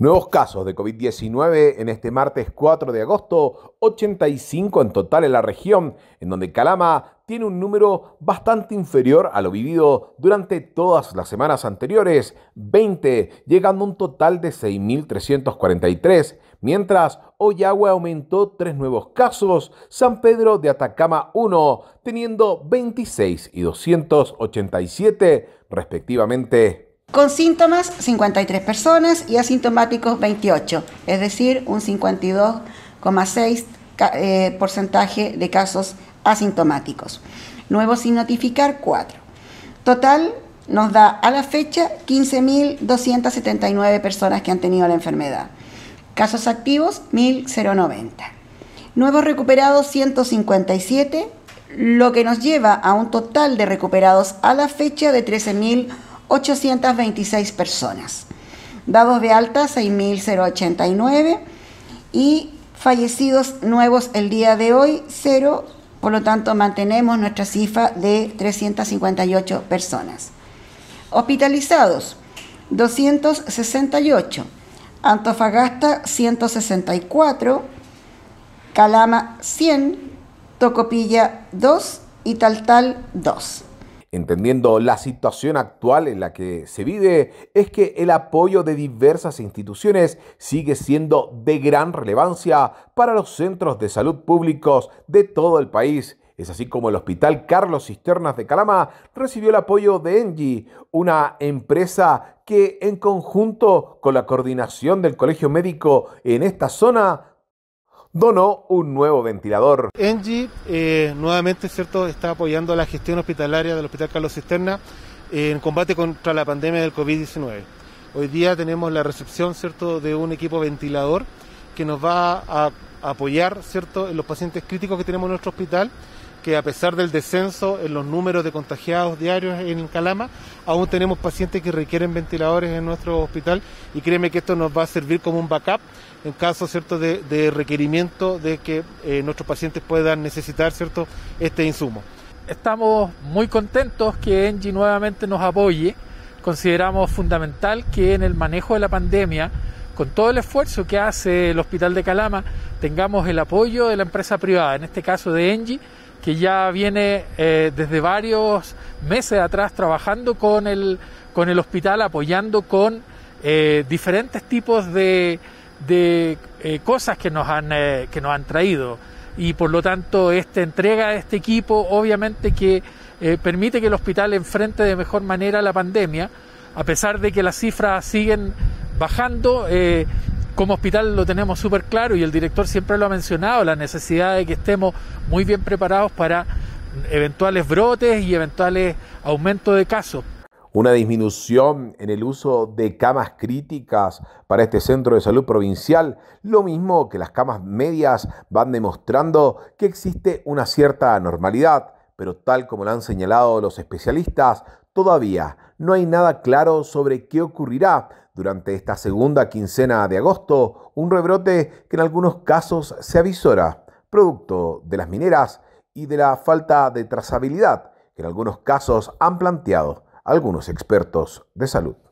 Nuevos casos de COVID-19 en este martes 4 de agosto, 85 en total en la región, en donde Calama tiene un número bastante inferior a lo vivido durante todas las semanas anteriores, 20, llegando a un total de 6.343, mientras Oyagua aumentó tres nuevos casos, San Pedro de Atacama 1, teniendo 26 y 287 respectivamente. Con síntomas, 53 personas y asintomáticos, 28, es decir, un 52,6% eh, porcentaje de casos asintomáticos. Nuevos sin notificar, 4. Total nos da a la fecha 15.279 personas que han tenido la enfermedad. Casos activos, 1.090. Nuevos recuperados, 157, lo que nos lleva a un total de recuperados a la fecha de 13.000 826 personas. Dados de alta 6.089 y fallecidos nuevos el día de hoy cero. Por lo tanto, mantenemos nuestra cifra de 358 personas. Hospitalizados 268. Antofagasta 164, Calama 100, Tocopilla 2 y Taltal 2. Entendiendo la situación actual en la que se vive, es que el apoyo de diversas instituciones sigue siendo de gran relevancia para los centros de salud públicos de todo el país. Es así como el Hospital Carlos Cisternas de Calama recibió el apoyo de Engie, una empresa que en conjunto con la coordinación del Colegio Médico en esta zona donó un nuevo ventilador. Engie, eh, nuevamente, ¿cierto?, está apoyando la gestión hospitalaria del Hospital Carlos Cisterna eh, en combate contra la pandemia del COVID-19. Hoy día tenemos la recepción, ¿cierto?, de un equipo ventilador que nos va a apoyar, ¿cierto?, en los pacientes críticos que tenemos en nuestro hospital que a pesar del descenso en los números de contagiados diarios en Calama, aún tenemos pacientes que requieren ventiladores en nuestro hospital y créeme que esto nos va a servir como un backup en caso cierto de, requerimiento de que eh, nuestros pacientes puedan necesitar cierto este insumo. Estamos muy contentos que Engie nuevamente nos apoye. Consideramos fundamental que en el manejo de la pandemia con todo el esfuerzo que hace el Hospital de Calama, tengamos el apoyo de la empresa privada, en este caso de Engie, que ya viene eh, desde varios meses atrás trabajando con el, con el hospital, apoyando con eh, diferentes tipos de, de eh, cosas que nos, han, que nos han traído. Y por lo tanto, esta entrega de este equipo obviamente que permite que el hospital enfrente de mejor manera la pandemia, a pesar de que las cifras siguen bajando como hospital lo tenemos súper claro y el director siempre lo ha mencionado, la necesidad de que estemos muy bien preparados para eventuales brotes y eventuales aumentos de casos. Una disminución en el uso de camas críticas para este centro de salud provincial, lo mismo que las camas medias van demostrando que existe una cierta anormalidad pero tal como lo han señalado los especialistas, todavía no hay nada claro sobre qué ocurrirá durante esta segunda quincena de agosto, un rebrote que en algunos casos se avisora, producto de las mineras y de la falta de trazabilidad que en algunos casos han planteado algunos expertos de salud.